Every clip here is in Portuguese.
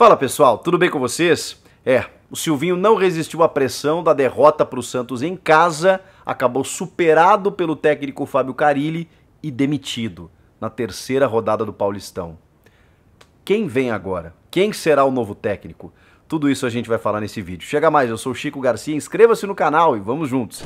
Fala pessoal, tudo bem com vocês? É, o Silvinho não resistiu à pressão da derrota para o Santos em casa, acabou superado pelo técnico Fábio Carilli e demitido na terceira rodada do Paulistão. Quem vem agora? Quem será o novo técnico? Tudo isso a gente vai falar nesse vídeo. Chega mais, eu sou o Chico Garcia, inscreva-se no canal e vamos juntos!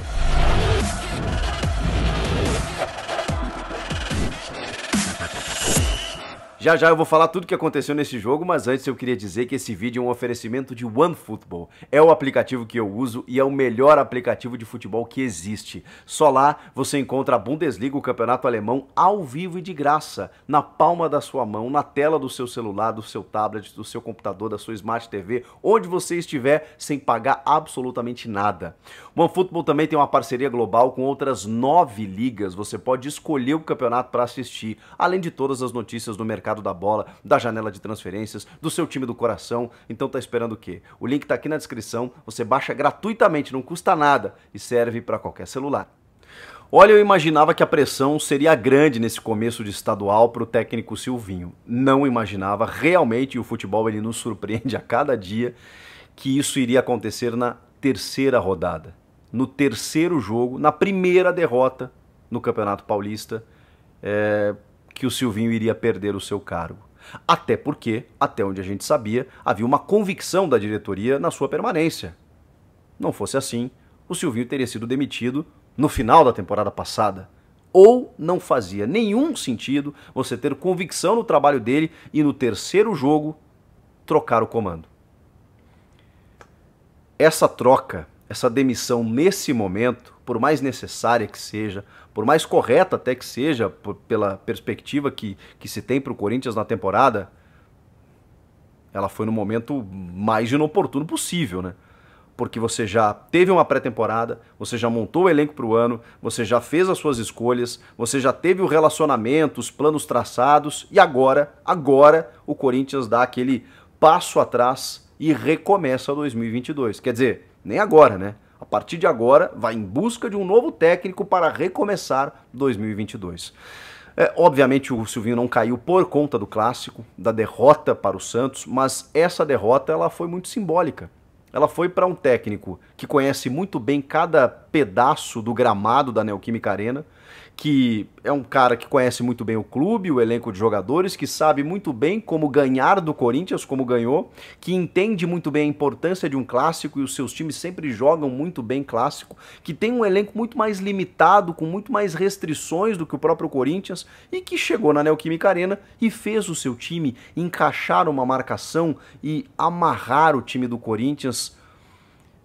Já já eu vou falar tudo o que aconteceu nesse jogo, mas antes eu queria dizer que esse vídeo é um oferecimento de OneFootball. É o aplicativo que eu uso e é o melhor aplicativo de futebol que existe. Só lá você encontra a Bundesliga, o campeonato alemão, ao vivo e de graça, na palma da sua mão, na tela do seu celular, do seu tablet, do seu computador, da sua Smart TV, onde você estiver, sem pagar absolutamente nada. OneFootball também tem uma parceria global com outras nove ligas. Você pode escolher o campeonato para assistir, além de todas as notícias do mercado mercado da bola, da janela de transferências, do seu time do coração. Então tá esperando o quê? O link tá aqui na descrição, você baixa gratuitamente, não custa nada e serve para qualquer celular. Olha, eu imaginava que a pressão seria grande nesse começo de estadual para o técnico Silvinho. Não imaginava, realmente, e o futebol ele nos surpreende a cada dia, que isso iria acontecer na terceira rodada. No terceiro jogo, na primeira derrota no Campeonato Paulista. É, que o Silvinho iria perder o seu cargo. Até porque, até onde a gente sabia, havia uma convicção da diretoria na sua permanência. Não fosse assim, o Silvinho teria sido demitido no final da temporada passada. Ou não fazia nenhum sentido você ter convicção no trabalho dele e no terceiro jogo trocar o comando. Essa troca, essa demissão nesse momento, por mais necessária que seja, por mais correta até que seja, por, pela perspectiva que, que se tem para o Corinthians na temporada, ela foi no momento mais inoportuno possível, né? Porque você já teve uma pré-temporada, você já montou o elenco para o ano, você já fez as suas escolhas, você já teve o relacionamento, os planos traçados, e agora, agora, o Corinthians dá aquele passo atrás e recomeça 2022. Quer dizer, nem agora, né? a partir de agora, vai em busca de um novo técnico para recomeçar 2022. É, obviamente o Silvinho não caiu por conta do clássico, da derrota para o Santos, mas essa derrota ela foi muito simbólica. Ela foi para um técnico que conhece muito bem cada pedaço do gramado da Neoquímica Arena, que é um cara que conhece muito bem o clube, o elenco de jogadores, que sabe muito bem como ganhar do Corinthians, como ganhou, que entende muito bem a importância de um clássico e os seus times sempre jogam muito bem clássico, que tem um elenco muito mais limitado, com muito mais restrições do que o próprio Corinthians e que chegou na Neoquímica Arena e fez o seu time encaixar uma marcação e amarrar o time do Corinthians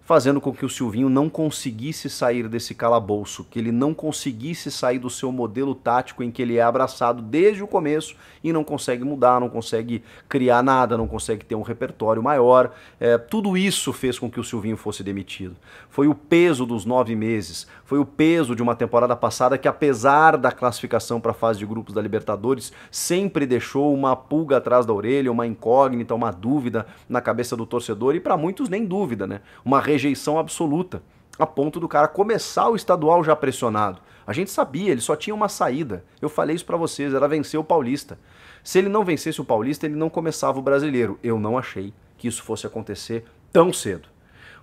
fazendo com que o Silvinho não conseguisse sair desse calabouço, que ele não conseguisse sair do seu modelo tático em que ele é abraçado desde o começo e não consegue mudar, não consegue criar nada, não consegue ter um repertório maior. É, tudo isso fez com que o Silvinho fosse demitido. Foi o peso dos nove meses, foi o peso de uma temporada passada que, apesar da classificação para a fase de grupos da Libertadores, sempre deixou uma pulga atrás da orelha, uma incógnita, uma dúvida na cabeça do torcedor e para muitos nem dúvida, né? Uma rejeição absoluta, a ponto do cara começar o estadual já pressionado. A gente sabia, ele só tinha uma saída. Eu falei isso para vocês, era vencer o Paulista. Se ele não vencesse o Paulista, ele não começava o Brasileiro. Eu não achei que isso fosse acontecer tão cedo.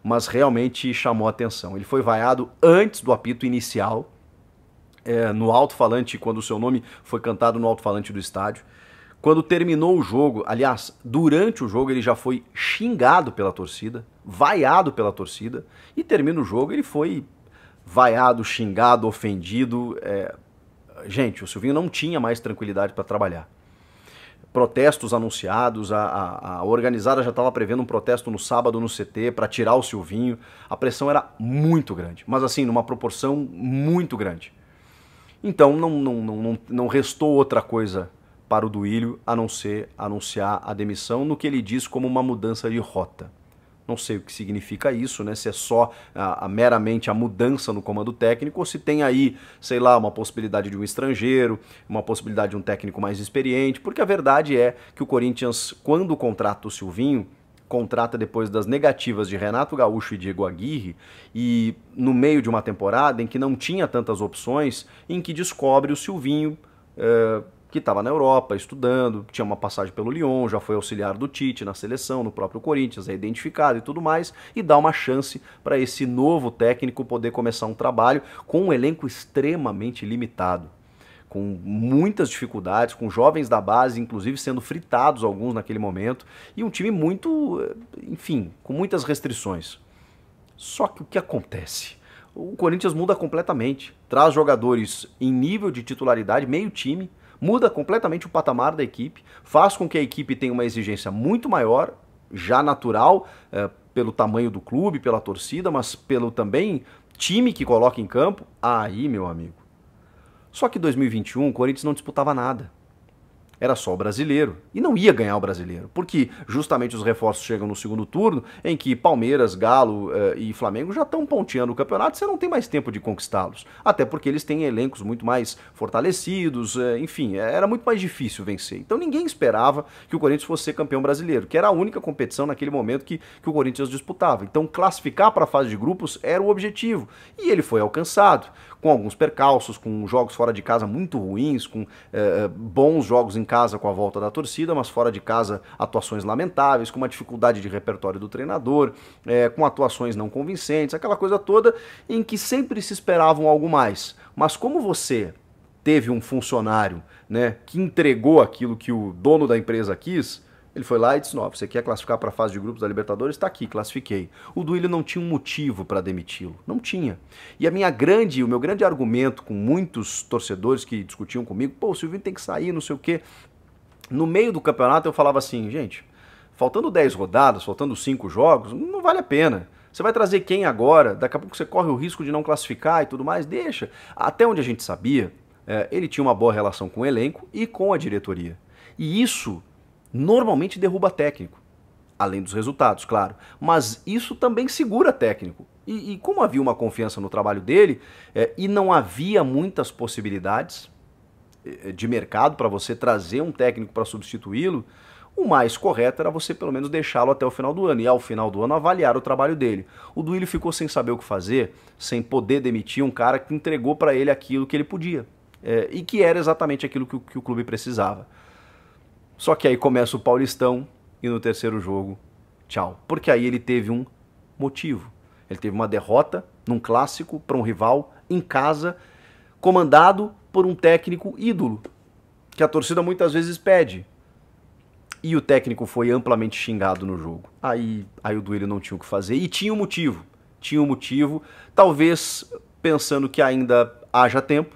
Mas realmente chamou atenção. Ele foi vaiado antes do apito inicial, é, no alto-falante, quando o seu nome foi cantado no alto-falante do estádio. Quando terminou o jogo, aliás, durante o jogo ele já foi xingado pela torcida, vaiado pela torcida, e termina o jogo ele foi vaiado, xingado, ofendido. É... Gente, o Silvinho não tinha mais tranquilidade para trabalhar. Protestos anunciados, a, a, a organizada já estava prevendo um protesto no sábado no CT para tirar o Silvinho. A pressão era muito grande, mas assim, numa proporção muito grande. Então não, não, não, não restou outra coisa para o Duílio a não ser anunciar a demissão no que ele diz como uma mudança de rota. Não sei o que significa isso, né? Se é só a, ah, a, meramente a mudança no comando técnico, ou se tem aí, sei lá, uma possibilidade de um estrangeiro, uma possibilidade de um técnico mais experiente, porque a verdade é que o Corinthians, quando contrata o Silvinho, contrata depois das negativas de Renato Gaúcho e Diego Aguirre, e no meio de uma temporada em que não tinha tantas opções, em que descobre o Silvinho. Uh, que estava na Europa estudando, tinha uma passagem pelo Lyon, já foi auxiliar do Tite na seleção, no próprio Corinthians, é identificado e tudo mais, e dá uma chance para esse novo técnico poder começar um trabalho com um elenco extremamente limitado. Com muitas dificuldades, com jovens da base, inclusive sendo fritados alguns naquele momento, e um time muito, eh, enfim, com muitas restrições. Só que o que acontece? O Corinthians muda completamente. Traz jogadores em nível de titularidade, meio time, muda completamente o patamar da equipe, faz com que a equipe tenha uma exigência muito maior, já natural, é, pelo tamanho do clube, pela torcida, mas pelo também time que coloca em campo. Aí, meu amigo. Só que 2021 o Corinthians não disputava nada era só o brasileiro. E não ia ganhar o brasileiro, porque justamente os reforços chegam no segundo turno, em que Palmeiras, Galo eh, e Flamengo já estão ponteando o campeonato, você não tem mais tempo de conquistá-los. Até porque eles têm elencos muito mais fortalecidos, eh, enfim, eh, era muito mais difícil vencer. Então ninguém esperava que o Corinthians fosse ser campeão brasileiro, que era a única competição naquele momento que, que o Corinthians disputava. Então classificar para a fase de grupos era o objetivo. E ele foi alcançado, com alguns percalços, com jogos fora de casa muito ruins, com bons jogos em casa com a volta da torcida, mas fora de casa atuações lamentáveis, com uma dificuldade de repertório do treinador, é, com atuações não convincentes, aquela coisa toda em que sempre se esperavam algo mais. Mas como você teve um funcionário né, que entregou aquilo que o dono da empresa quis, ele foi lá e disse: Não, você quer classificar para a fase de grupos da Libertadores? Está aqui, classifiquei. O Duílio não tinha um motivo para demiti-lo. Não tinha. E a minha grande, o meu grande argumento com muitos torcedores que discutiam comigo, pô, o Silvinho tem que sair, não sei o quê. No meio do campeonato eu falava assim, gente, faltando 10 rodadas, faltando 5 jogos, não vale a pena. Você vai trazer quem agora? Daqui a pouco você corre o risco de não classificar e tudo mais, deixa. Até onde a gente sabia, eh, ele tinha uma boa relação com o elenco e com a diretoria. E isso normalmente derruba técnico. Além dos resultados, claro. Mas isso também segura técnico. E, e como havia uma confiança no trabalho dele é, e não havia muitas possibilidades é, é, de mercado para você trazer um técnico para substituí-lo, o mais correto era você pelo menos deixá-lo até o final do ano e ao final do ano avaliar o trabalho dele. O Duílio ficou sem saber o que fazer, sem poder demitir um cara que entregou para ele aquilo que ele podia é, e que era exatamente aquilo que, que o clube precisava. Só que aí começa o Paulistão e no terceiro jogo, tchau. Porque aí ele teve um motivo. Ele teve uma derrota num clássico para um rival em casa, comandado por um técnico ídolo, que a torcida muitas vezes pede. E o técnico foi amplamente xingado no jogo. Aí, aí o Duílio não tinha o que fazer e tinha um motivo. Tinha um motivo, talvez pensando que ainda haja tempo,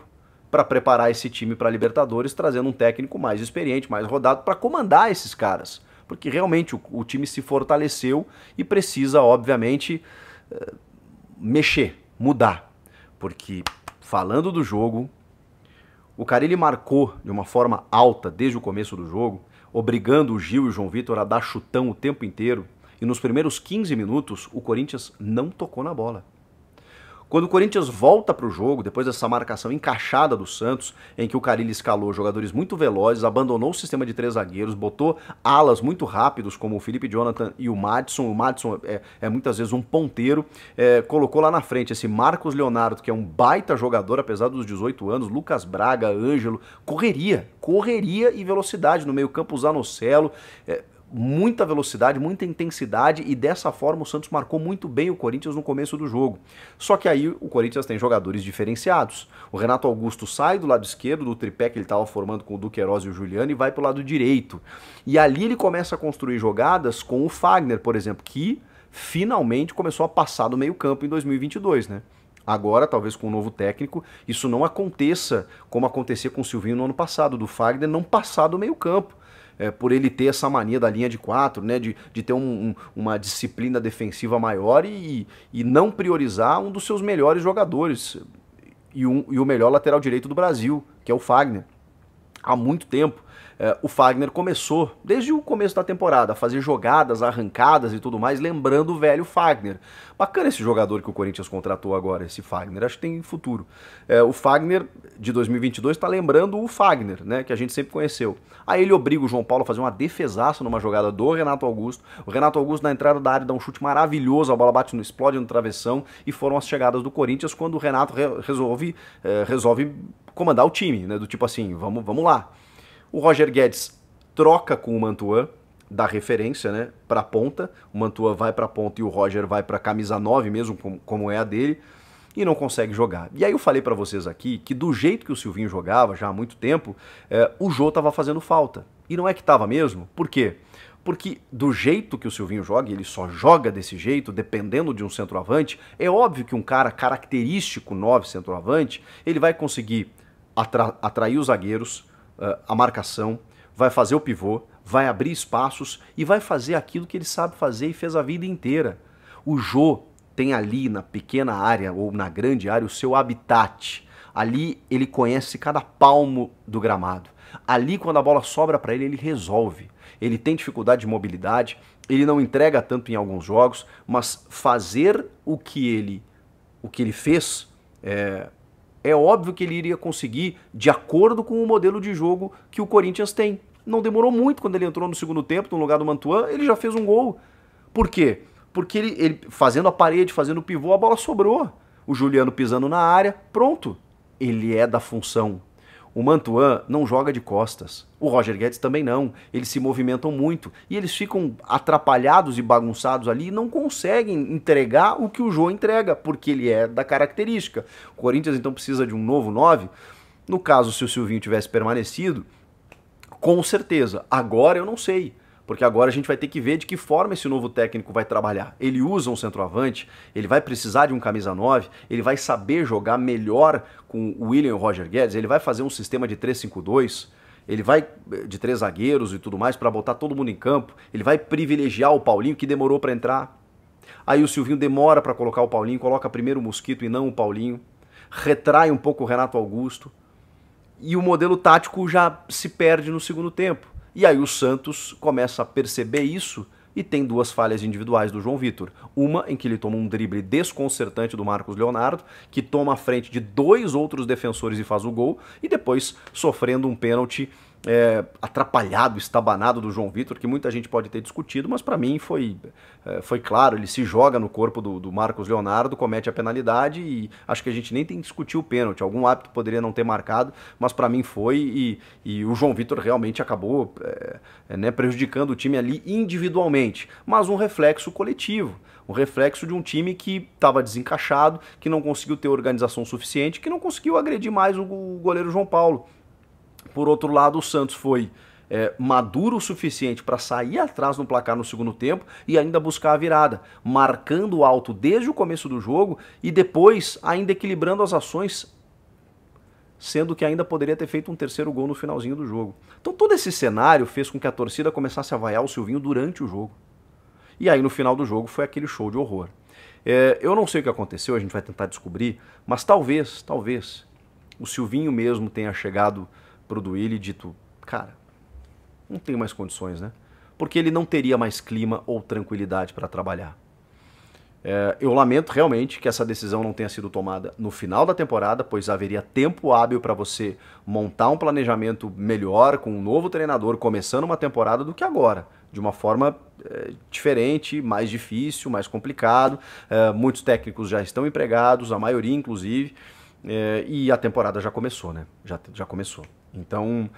para preparar esse time para a Libertadores, trazendo um técnico mais experiente, mais rodado para comandar esses caras. Porque realmente o, o, time se fortaleceu e precisa, obviamente, eh, mexer, mudar. Porque, falando do jogo, o cara ele marcou de uma forma alta desde o começo do jogo, obrigando o Gil e o João Vitor a dar chutão o tempo inteiro. E nos primeiros 15 minutos, o Corinthians não tocou na bola. Quando o Corinthians volta para o jogo, depois dessa marcação encaixada do Santos, em que o Carilli escalou jogadores muito velozes, abandonou o sistema de três zagueiros, botou alas muito rápidos, como o Felipe Jonathan e o Madison. O Madison é, é muitas vezes um ponteiro. É, colocou lá na frente esse Marcos Leonardo, que é um baita jogador, apesar dos 18 anos, Lucas Braga, Ângelo, correria, correria e velocidade no meio-campo, o Zanocelo. É, muita velocidade, muita intensidade e dessa forma o Santos marcou muito bem o Corinthians no começo do jogo. Só que aí o Corinthians tem jogadores diferenciados. O Renato Augusto sai do lado esquerdo do tripé que ele estava formando com o Duqueiroz e o Juliano e vai para o lado direito. E ali ele começa a construir jogadas com o Fagner, por exemplo, que finalmente começou a passar do meio-campo em 2022, né? Agora, talvez com um novo técnico, isso não aconteça como acontecia com o Silvinho no ano passado, do Fagner não passar do meio-campo é, por ele ter essa mania da linha de quatro, né, de, de ter um, um, uma disciplina defensiva maior e, e não priorizar um dos seus melhores jogadores e, um, e o melhor lateral direito do Brasil, que é o Fagner há muito tempo, é, o Fagner começou, desde o começo da temporada, a fazer jogadas, arrancadas e tudo mais, lembrando o velho Fagner. Bacana esse jogador que o Corinthians contratou agora, esse Fagner, acho que tem futuro. É, o Fagner de 2022 está lembrando o Fagner, né, que a gente sempre conheceu. Aí ele obriga o João Paulo a fazer uma defesaça numa jogada do Renato Augusto. O Renato Augusto na entrada da área dá um chute maravilhoso, a bola bate no explode no travessão e foram as chegadas do Corinthians quando o Renato re resolve, é, resolve comandar o time, né? Do tipo assim, vamos, vamos lá. O Roger Guedes troca com o Mantua da referência, né, para ponta. O Mantua vai para ponta e o Roger vai para camisa 9 mesmo, como, como é a dele, e não consegue jogar. E aí eu falei para vocês aqui que do jeito que o Silvinho jogava já há muito tempo, é, o Jô tava fazendo falta. E não é que tava mesmo. Por quê? Porque do jeito que o Silvinho joga, ele só joga desse jeito, dependendo de um centroavante, é óbvio que um cara característico 9 centroavante, ele vai conseguir atra atrair os zagueiros, eh, a marcação, vai fazer o pivô, vai abrir espaços e vai fazer aquilo que ele sabe fazer e fez a vida inteira. O Jô tem ali na pequena área ou na grande área o seu habitat. Ali ele conhece cada palmo do gramado. Ali, quando a bola sobra para ele, ele resolve. Ele tem dificuldade de mobilidade, ele não entrega tanto em alguns jogos, mas fazer o que ele, o que ele fez é, é óbvio que ele iria conseguir de acordo com o modelo de jogo que o Corinthians tem. Não demorou muito quando ele entrou no segundo tempo, no lugar do Mantuan, ele já fez um gol. Por quê? Porque ele, ele fazendo a parede, fazendo o pivô, a bola sobrou. O Juliano pisando na área, pronto. Ele é da função o Mantuan não joga de costas. O Roger Guedes também não. Eles se movimentam muito e eles ficam atrapalhados e bagunçados ali e não conseguem entregar o que o João entrega, porque ele é da característica. O Corinthians então precisa de um novo 9. No caso, se o Silvinho tivesse permanecido, com certeza. Agora eu não sei porque agora a gente vai ter que ver de que forma esse novo técnico vai trabalhar. Ele usa um centroavante, ele vai precisar de um camisa 9, ele vai saber jogar melhor com o William e o Roger Guedes, ele vai fazer um sistema de 3-5-2, ele vai de três zagueiros e tudo mais para botar todo mundo em campo, ele vai privilegiar o Paulinho que demorou para entrar. Aí o Silvinho demora para colocar o Paulinho, coloca primeiro o Mosquito e não o Paulinho, retrai um pouco o Renato Augusto. E o modelo tático já se perde no segundo tempo e aí o Santos começa a perceber isso e tem duas falhas individuais do João Vitor. Uma em que ele toma um drible desconcertante do Marcos Leonardo, que toma a frente de dois outros defensores e faz o gol, e depois sofrendo um pênalti é, atrapalhado, estabanado do João Vitor, que muita gente pode ter discutido, mas para mim foi, é, foi claro, ele se joga no corpo do, do, Marcos Leonardo, comete a penalidade e acho que a gente nem tem que discutir o pênalti. Algum árbitro poderia não ter marcado, mas para mim foi e, e, o João Vitor realmente acabou é, é, né, prejudicando o time ali individualmente, mas um reflexo coletivo o reflexo de um time que estava desencaixado, que não conseguiu ter organização suficiente, que não conseguiu agredir mais o goleiro João Paulo. Por outro lado, o Santos foi é, maduro o suficiente para sair atrás no placar no segundo tempo e ainda buscar a virada, marcando alto desde o começo do jogo e depois ainda equilibrando as ações, sendo que ainda poderia ter feito um terceiro gol no finalzinho do jogo. Então todo esse cenário fez com que a torcida começasse a vaiar o Silvinho durante o jogo. E aí no final do jogo foi aquele show de horror. É, eu não sei o que aconteceu, a gente vai tentar descobrir, mas talvez, talvez, o Silvinho mesmo tenha chegado pro Duílio e dito, cara, não tem mais condições, né? Porque ele não teria mais clima ou tranquilidade para trabalhar. É, eu lamento realmente que essa decisão não tenha sido tomada no final da temporada, pois haveria tempo hábil para você montar um planejamento melhor com um novo treinador começando uma temporada do que agora, de uma forma é, diferente, mais difícil, mais complicado. É, muitos técnicos já estão empregados, a maioria inclusive, é, e a temporada já começou, né? Já, já começou. Então,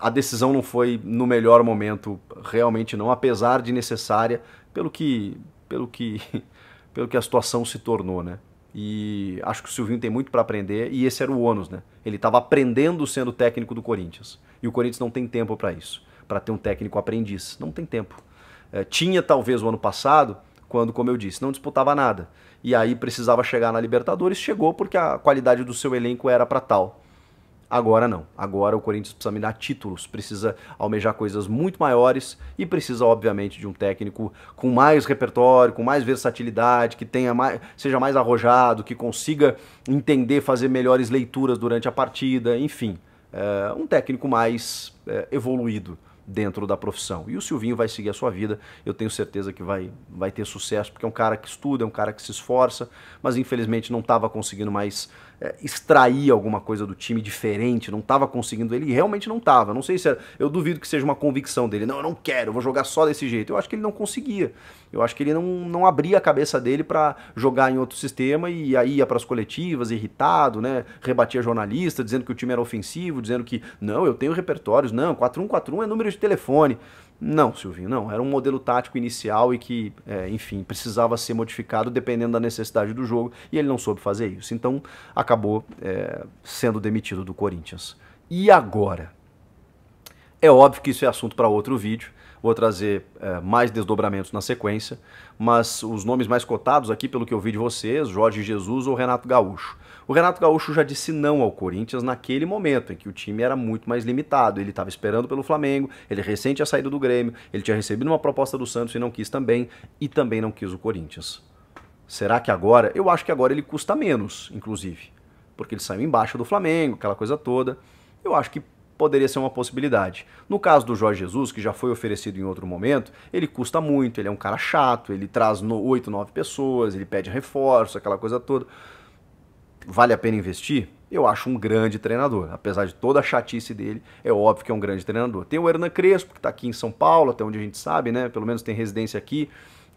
a decisão não foi no melhor momento, realmente não, apesar de necessária, pelo que, pelo que, pelo que a situação se tornou, né? E acho que o Silvinho tem muito para aprender e esse era o ônus, né? Ele estava aprendendo sendo técnico do Corinthians. E o Corinthians não tem tempo para isso, para ter um técnico aprendiz. Não tem tempo. É, tinha talvez o ano passado, quando, como eu disse, não disputava nada. E aí precisava chegar na Libertadores, chegou porque a qualidade do seu elenco era para tal. Agora não. Agora o Corinthians precisa me dar títulos, precisa almejar coisas muito maiores e precisa, obviamente, de um técnico com mais repertório, com mais versatilidade, que tenha mais, seja mais arrojado, que consiga entender, fazer melhores leituras durante a partida, enfim. É, um técnico mais é, evoluído dentro da profissão. E o Silvinho vai seguir a sua vida, eu tenho certeza que vai, vai ter sucesso, porque é um cara que estuda, é um cara que se esforça, mas infelizmente não estava conseguindo mais é, extrair alguma coisa do time diferente, não estava conseguindo, ele realmente não estava. Não sei se era, eu duvido que seja uma convicção dele, não, eu não quero, vou jogar só desse jeito. Eu acho que ele não conseguia. Eu acho que ele não, não abria a cabeça dele para jogar em outro sistema e aí ia para as coletivas irritado, né? Rebatia jornalista dizendo que o time era ofensivo, dizendo que não, eu tenho repertórios, não, 4141 é número de telefone. Não, Silvinho, não. Era um modelo tático inicial e que, é, enfim, precisava ser modificado dependendo da necessidade do jogo e ele não soube fazer isso. Então acabou é, sendo demitido do Corinthians. E agora? É óbvio que isso é assunto para outro vídeo, vou trazer é, mais desdobramentos na sequência, mas os nomes mais cotados aqui, pelo que eu vi de vocês, Jorge Jesus ou Renato Gaúcho. O Renato Gaúcho já disse não ao Corinthians naquele momento em que o time era muito mais limitado. Ele estava esperando pelo Flamengo, ele recente tinha saído do Grêmio, ele tinha recebido uma proposta do Santos e não quis também, e também não quis o Corinthians. Será que agora? Eu acho que agora ele custa menos, inclusive, porque ele saiu embaixo do Flamengo, aquela coisa toda. Eu acho que poderia ser uma possibilidade. No caso do Jorge Jesus, que já foi oferecido em outro momento, ele custa muito, ele é um cara chato, ele traz no, nove pessoas, ele pede reforço, aquela coisa toda. Vale a pena investir? Eu acho um grande treinador. Apesar de toda a chatice dele, é óbvio que é um grande treinador. Tem o Hernan Crespo, que está aqui em São Paulo, até onde a gente sabe, né? Pelo menos tem residência aqui.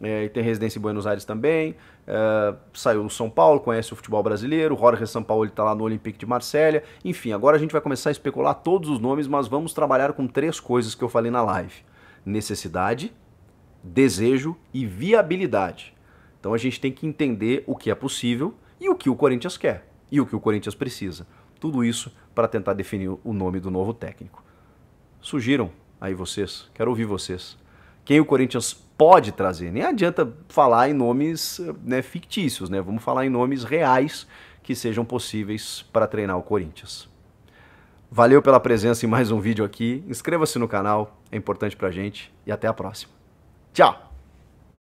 É, tem residência em Buenos Aires também. É, saiu no São Paulo, conhece o futebol brasileiro. Jorge São Paulo está lá no Olympique de Marselha. Enfim, agora a gente vai começar a especular todos os nomes, mas vamos trabalhar com três coisas que eu falei na live: necessidade, desejo e viabilidade. Então a gente tem que entender o que é possível e o que o Corinthians quer e o que o Corinthians precisa. Tudo isso para tentar definir o nome do novo técnico. Sugiram aí vocês, quero ouvir vocês. Quem o Corinthians pode trazer. Nem adianta falar em nomes né, fictícios, né? Vamos falar em nomes reais que sejam possíveis para treinar o Corinthians. Valeu pela presença em mais um vídeo aqui. Inscreva-se no canal, é importante para a gente e até a próxima. Tchau!